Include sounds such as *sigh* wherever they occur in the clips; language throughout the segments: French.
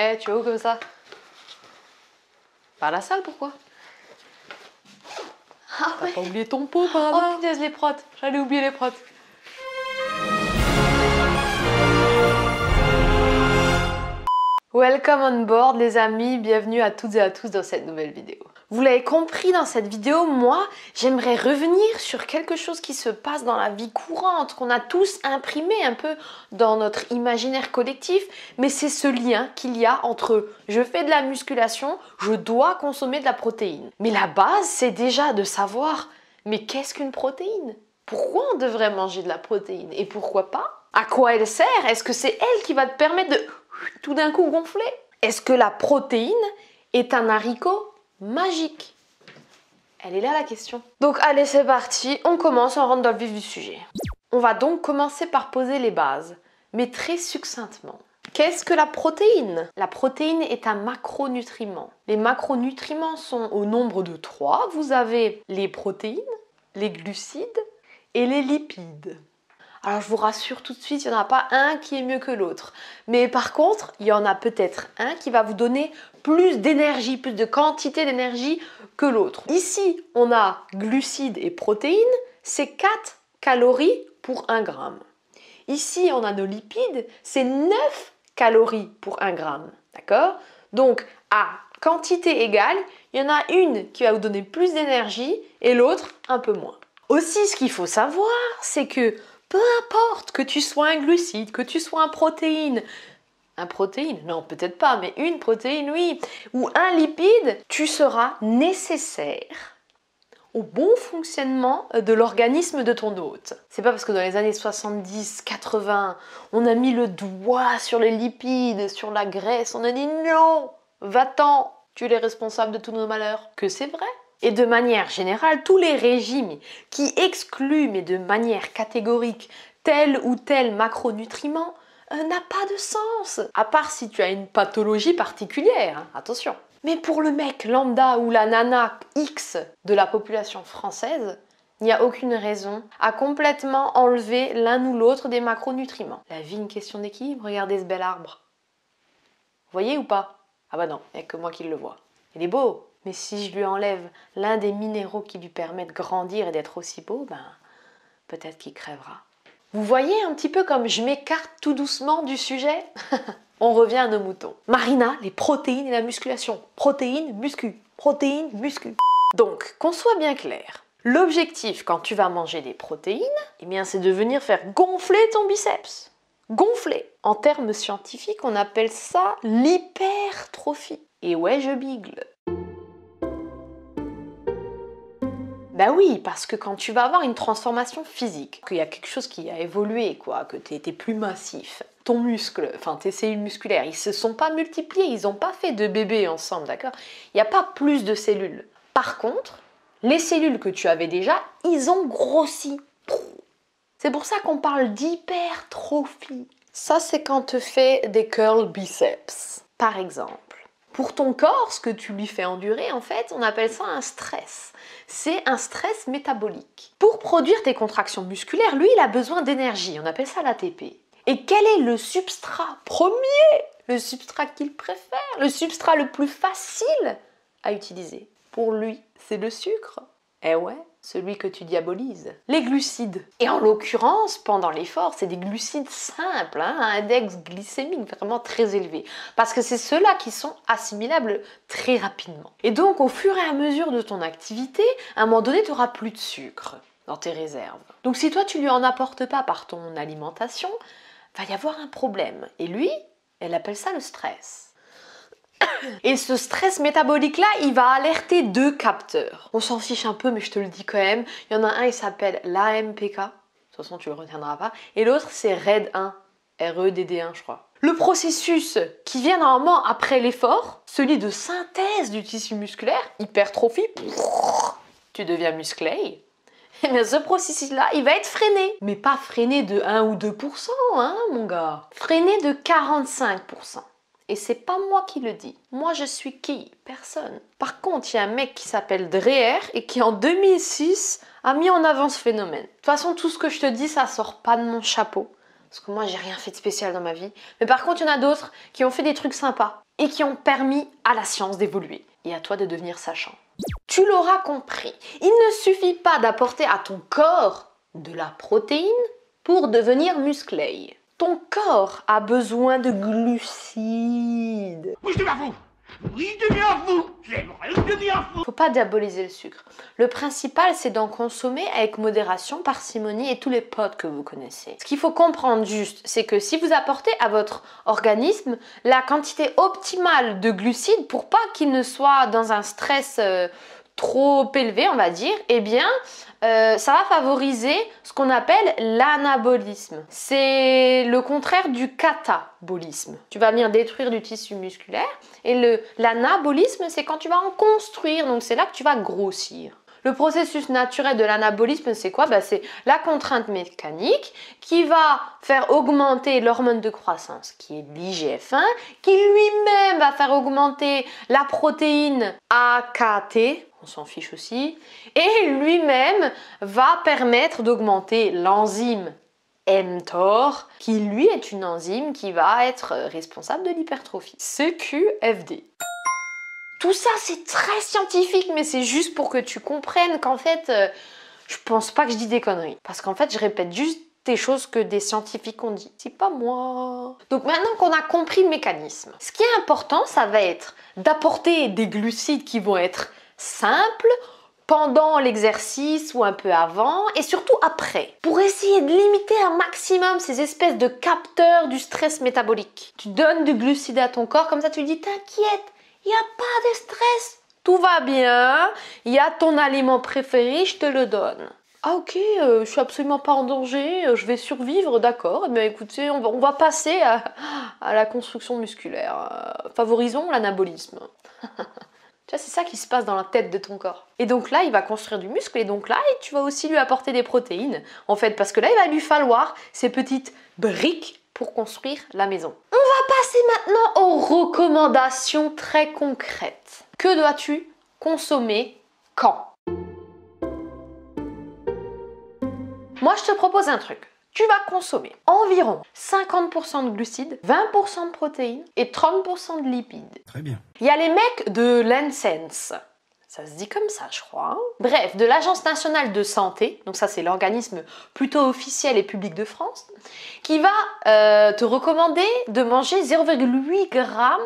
Eh, tu vois où comme ça Pas la salle, pourquoi ah T'as pas oublié ton pot par là Oh les protes J'allais oublier les protes Welcome on board les amis, bienvenue à toutes et à tous dans cette nouvelle vidéo. Vous l'avez compris dans cette vidéo, moi, j'aimerais revenir sur quelque chose qui se passe dans la vie courante, qu'on a tous imprimé un peu dans notre imaginaire collectif, mais c'est ce lien qu'il y a entre je fais de la musculation, je dois consommer de la protéine. Mais la base, c'est déjà de savoir, mais qu'est-ce qu'une protéine Pourquoi on devrait manger de la protéine Et pourquoi pas À quoi elle sert Est-ce que c'est elle qui va te permettre de tout d'un coup gonfler Est-ce que la protéine est un haricot magique Elle est là la question. Donc allez, c'est parti, on commence, on rentre dans le vif du sujet. On va donc commencer par poser les bases, mais très succinctement. Qu'est-ce que la protéine La protéine est un macronutriment. Les macronutriments sont au nombre de trois. Vous avez les protéines, les glucides et les lipides. Alors je vous rassure tout de suite, il n'y en a pas un qui est mieux que l'autre. Mais par contre, il y en a peut-être un qui va vous donner plus d'énergie, plus de quantité d'énergie que l'autre. Ici, on a glucides et protéines, c'est 4 calories pour 1 gramme. Ici, on a nos lipides, c'est 9 calories pour 1 gramme. D'accord Donc, à quantité égale, il y en a une qui va vous donner plus d'énergie et l'autre un peu moins. Aussi, ce qu'il faut savoir, c'est que peu importe que tu sois un glucide, que tu sois un protéine, un protéine, non peut-être pas, mais une protéine, oui, ou un lipide, tu seras nécessaire au bon fonctionnement de l'organisme de ton hôte. C'est pas parce que dans les années 70-80, on a mis le doigt sur les lipides, sur la graisse, on a dit non, va-t'en, tu es responsable de tous nos malheurs. Que c'est vrai et de manière générale, tous les régimes qui excluent, mais de manière catégorique, tel ou tel macronutriment euh, n'a pas de sens, à part si tu as une pathologie particulière, hein, attention. Mais pour le mec lambda ou la nana X de la population française, il n'y a aucune raison à complètement enlever l'un ou l'autre des macronutriments. La vie, une question d'équilibre, regardez ce bel arbre. Vous voyez ou pas Ah bah non, il n'y a que moi qui le vois. Il est beau, mais si je lui enlève l'un des minéraux qui lui permet de grandir et d'être aussi beau, ben, peut-être qu'il crèvera. Vous voyez un petit peu comme je m'écarte tout doucement du sujet *laughs* On revient à nos moutons. Marina, les protéines et la musculation. Protéines, muscu. Protéines, muscu. Donc, qu'on soit bien clair, l'objectif quand tu vas manger des protéines, eh bien, c'est de venir faire gonfler ton biceps. Gonfler. En termes scientifiques, on appelle ça l'hypertrophie. Et ouais, je bigle. Ben oui, parce que quand tu vas avoir une transformation physique, qu'il y a quelque chose qui a évolué, quoi, que tu étais plus massif, ton muscle, enfin tes cellules musculaires, ils se sont pas multipliés, ils n'ont pas fait de bébés ensemble, d'accord Il n'y a pas plus de cellules. Par contre, les cellules que tu avais déjà, ils ont grossi. C'est pour ça qu'on parle d'hypertrophie. Ça, c'est quand tu fais des curls biceps, par exemple pour ton corps, ce que tu lui fais endurer, en fait, on appelle ça un stress. C'est un stress métabolique. Pour produire tes contractions musculaires, lui, il a besoin d'énergie, on appelle ça l'ATP. Et quel est le substrat premier Le substrat qu'il préfère Le substrat le plus facile à utiliser Pour lui, c'est le sucre. Eh ouais, celui que tu diabolises. Les glucides. Et en l'occurrence, pendant l'effort, c'est des glucides simples, hein, un index glycémique vraiment très élevé. Parce que c'est ceux-là qui sont assimilables très rapidement. Et donc, au fur et à mesure de ton activité, à un moment donné, tu n'auras plus de sucre dans tes réserves. Donc, si toi, tu ne lui en apportes pas par ton alimentation, va y avoir un problème. Et lui, elle appelle ça le stress. Et ce stress métabolique-là, il va alerter deux capteurs. On s'en fiche un peu, mais je te le dis quand même. Il y en a un, il s'appelle l'AMPK. De toute façon, tu le retiendras pas. Et l'autre, c'est RED1. REDD1, je crois. Le processus qui vient normalement après l'effort, celui de synthèse du tissu musculaire, hypertrophie, tu deviens musclé. Et eh bien ce processus-là, il va être freiné. Mais pas freiné de 1 ou 2%, hein, mon gars. Freiné de 45%. Et c'est pas moi qui le dis. Moi, je suis qui Personne. Par contre, il y a un mec qui s'appelle Dreher et qui en 2006 a mis en avant ce phénomène. De toute façon, tout ce que je te dis, ça sort pas de mon chapeau. Parce que moi, j'ai rien fait de spécial dans ma vie. Mais par contre, il y en a d'autres qui ont fait des trucs sympas et qui ont permis à la science d'évoluer. Et à toi de devenir sachant. Tu l'auras compris, il ne suffit pas d'apporter à ton corps de la protéine pour devenir musclé. Ton corps a besoin de glucides. Oui, je fou oui, je deviens fou je deviens fou Faut pas diaboliser le sucre. Le principal, c'est d'en consommer avec modération, parcimonie et tous les potes que vous connaissez. Ce qu'il faut comprendre juste, c'est que si vous apportez à votre organisme la quantité optimale de glucides pour pas qu'il ne soit dans un stress... Euh, trop élevé, on va dire, eh bien, euh, ça va favoriser ce qu'on appelle l'anabolisme. C'est le contraire du catabolisme. Tu vas venir détruire du tissu musculaire et l'anabolisme, c'est quand tu vas en construire, donc c'est là que tu vas grossir. Le processus naturel de l'anabolisme, c'est quoi ben, C'est la contrainte mécanique qui va faire augmenter l'hormone de croissance, qui est l'IGF-1, qui lui-même va faire augmenter la protéine AKT, on s'en fiche aussi, et lui-même va permettre d'augmenter l'enzyme mTOR, qui lui est une enzyme qui va être euh, responsable de l'hypertrophie. CQFD. Tout ça, c'est très scientifique, mais c'est juste pour que tu comprennes qu'en fait, euh, je pense pas que je dis des conneries. Parce qu'en fait, je répète juste des choses que des scientifiques ont dit. C'est pas moi. Donc maintenant qu'on a compris le mécanisme, ce qui est important, ça va être d'apporter des glucides qui vont être simple pendant l'exercice ou un peu avant et surtout après pour essayer de limiter un maximum ces espèces de capteurs du stress métabolique. Tu donnes du glucide à ton corps comme ça tu lui dis t'inquiète, il n'y a pas de stress, tout va bien, il y a ton aliment préféré, je te le donne. Ah ok, euh, je suis absolument pas en danger, euh, je vais survivre, d'accord. Mais eh écoutez, on va, on va passer à, la construction musculaire. Euh, favorisons l'anabolisme. *laughs* Tu vois, c'est ça qui se passe dans la tête de ton corps. Et donc là, il va construire du muscle et donc là, tu vas aussi lui apporter des protéines, en fait, parce que là, il va lui falloir ces petites briques pour construire la maison. On va passer maintenant aux recommandations très concrètes. Que dois-tu consommer quand Moi, je te propose un truc tu vas consommer environ 50% de glucides, 20% de protéines et 30% de lipides. Très bien. Il y a les mecs de l'Ensense. Ça se dit comme ça, je crois. Bref, de l'Agence nationale de santé, donc ça c'est l'organisme plutôt officiel et public de France, qui va euh, te recommander de manger 0,8 grammes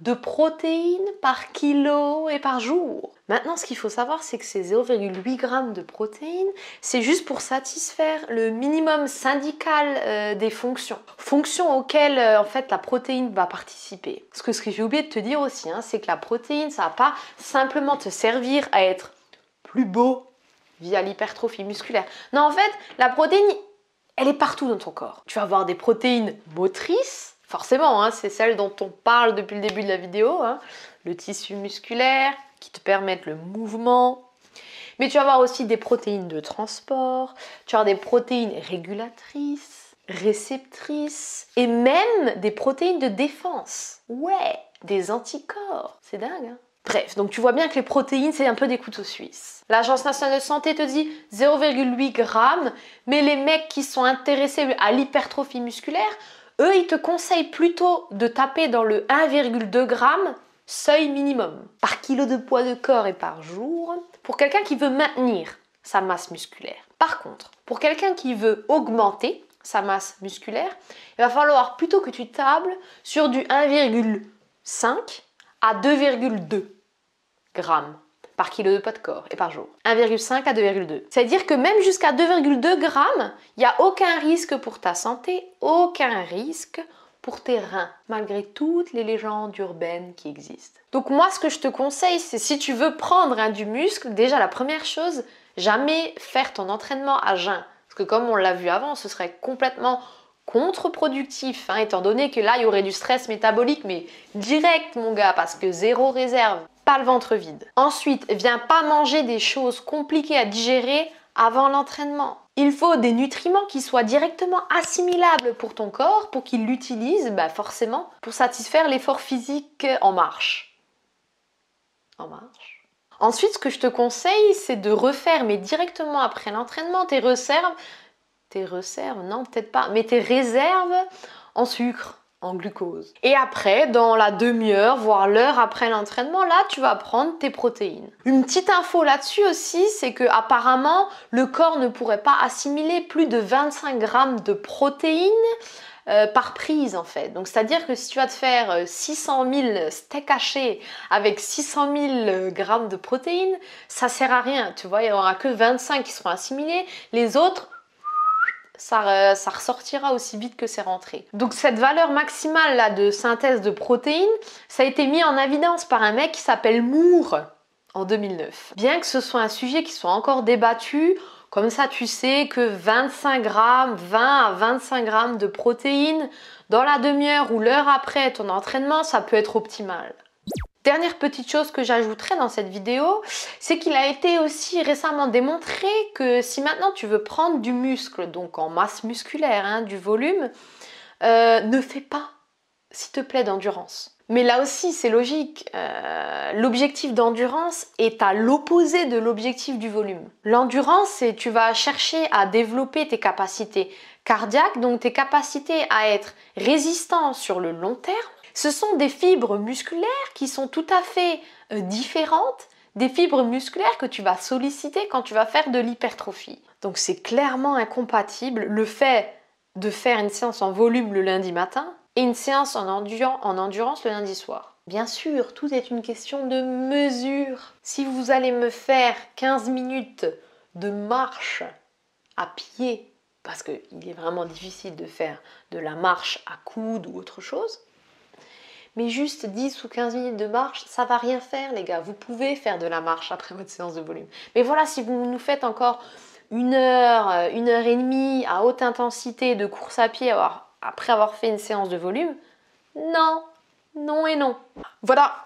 de protéines par kilo et par jour. Maintenant, ce qu'il faut savoir, c'est que ces 0,8 g de protéines, c'est juste pour satisfaire le minimum syndical euh, des fonctions. Fonctions auxquelles, euh, en fait, la protéine va participer. Parce que ce que j'ai oublié de te dire aussi, hein, c'est que la protéine, ça va pas simplement te servir à être plus beau via l'hypertrophie musculaire. Non, en fait, la protéine, elle est partout dans ton corps. Tu vas avoir des protéines motrices forcément, hein, c'est celle dont on parle depuis le début de la vidéo, hein. le tissu musculaire qui te permettent le mouvement. Mais tu vas avoir aussi des protéines de transport, tu vas des protéines régulatrices, réceptrices, et même des protéines de défense. Ouais, des anticorps, c'est dingue. Hein. Bref, donc tu vois bien que les protéines, c'est un peu des couteaux suisses. L'Agence nationale de santé te dit 0,8 g, mais les mecs qui sont intéressés à l'hypertrophie musculaire eux, ils te conseillent plutôt de taper dans le 1,2 g seuil minimum par kilo de poids de corps et par jour pour quelqu'un qui veut maintenir sa masse musculaire. Par contre, pour quelqu'un qui veut augmenter sa masse musculaire, il va falloir plutôt que tu tables sur du 1,5 à 2,2 grammes par kilo de poids de corps et par jour. 1,5 à 2,2. C'est-à-dire que même jusqu'à 2,2 grammes, il n'y a aucun risque pour ta santé, aucun risque pour tes reins, malgré toutes les légendes urbaines qui existent. Donc moi, ce que je te conseille, c'est si tu veux prendre hein, du muscle, déjà la première chose, jamais faire ton entraînement à jeun. Parce que comme on l'a vu avant, ce serait complètement contre-productif, hein, étant donné que là, il y aurait du stress métabolique, mais direct, mon gars, parce que zéro réserve pas le ventre vide. Ensuite, viens pas manger des choses compliquées à digérer avant l'entraînement. Il faut des nutriments qui soient directement assimilables pour ton corps pour qu'il l'utilise bah, forcément pour satisfaire l'effort physique en marche. En marche. Ensuite, ce que je te conseille, c'est de refaire, mais directement après l'entraînement, tes réserves, tes réserves, non peut-être pas, mais tes réserves en sucre glucose. Et après, dans la demi-heure, voire l'heure après l'entraînement, là, tu vas prendre tes protéines. Une petite info là-dessus aussi, c'est que apparemment, le corps ne pourrait pas assimiler plus de 25 grammes de protéines euh, par prise en fait. Donc c'est-à-dire que si tu vas te faire 600 euh, 000 steaks hachés avec 600 000 euh, grammes de protéines, ça sert à rien. Tu vois, il n'y aura que 25 qui seront assimilés. Les autres, euh, ça, ressortira aussi vite que c'est rentré. Donc cette valeur maximale de synthèse de protéines, ça a été mis en évidence par un mec qui s'appelle Moore en 2009. Bien que ce soit un sujet qui soit encore débattu, comme ça tu sais que 25 grammes, 20 à 25 grammes de protéines dans la demi-heure ou l'heure après ton entraînement, ça peut être optimal. Dernière petite chose que j'ajouterai dans cette vidéo, c'est qu'il a été aussi récemment démontré que si maintenant tu veux prendre du muscle, donc en masse musculaire, hein, du volume, euh, ne fais pas, s'il te plaît, d'endurance. Mais là aussi, c'est logique. Euh, l'objectif d'endurance est à l'opposé de l'objectif du volume. L'endurance, c'est tu vas chercher à développer tes capacités cardiaques, donc tes capacités à être résistant sur le long terme ce sont des fibres musculaires qui sont tout à fait euh, différentes des fibres musculaires que tu vas solliciter quand tu vas faire de l'hypertrophie. Donc c'est clairement incompatible le fait de faire une séance en volume le lundi matin et une séance en, endurance, le lundi soir. Bien sûr, tout est une question de mesure. Si vous allez me faire 15 minutes de marche à pied, parce qu'il est vraiment difficile de faire de la marche à coude ou autre chose, mais juste 10 ou 15 minutes de marche, ça va rien faire les gars. Vous pouvez faire de la marche après votre séance de volume. Mais voilà, si vous nous faites encore une heure, euh, une heure et demie à haute intensité de course à pied après avoir fait une séance de volume, non, non et non. Voilà,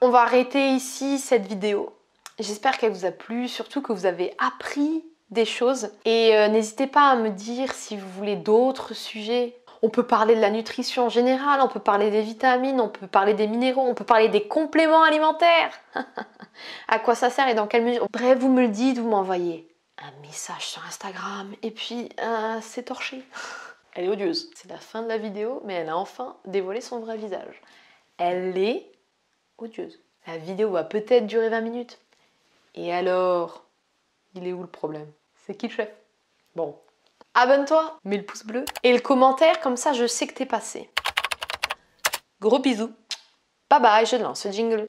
on va arrêter ici cette vidéo. J'espère qu'elle vous a plu, surtout que vous avez appris des choses. Et euh, n'hésitez pas à me dire si vous voulez d'autres sujets on peut parler de la nutrition en générale, on peut parler des vitamines, on peut parler des minéraux, on peut parler des compléments alimentaires. *laughs* à quoi ça sert et dans quelle mesure Bref, vous me le dites, vous m'envoyez un message sur Instagram et puis euh, c'est torché. *laughs* Elle est odieuse. C'est la fin de la vidéo, mais elle a enfin dévoilé son vrai visage. Elle est odieuse. La vidéo va peut-être durer 20 minutes. Et alors Il est où le problème C'est qui le chef Bon, abonne-toi, mets le pouce bleu et le commentaire, comme ça je sais que t'es passé. Gros bisous. Bye bye, je lance le jingle.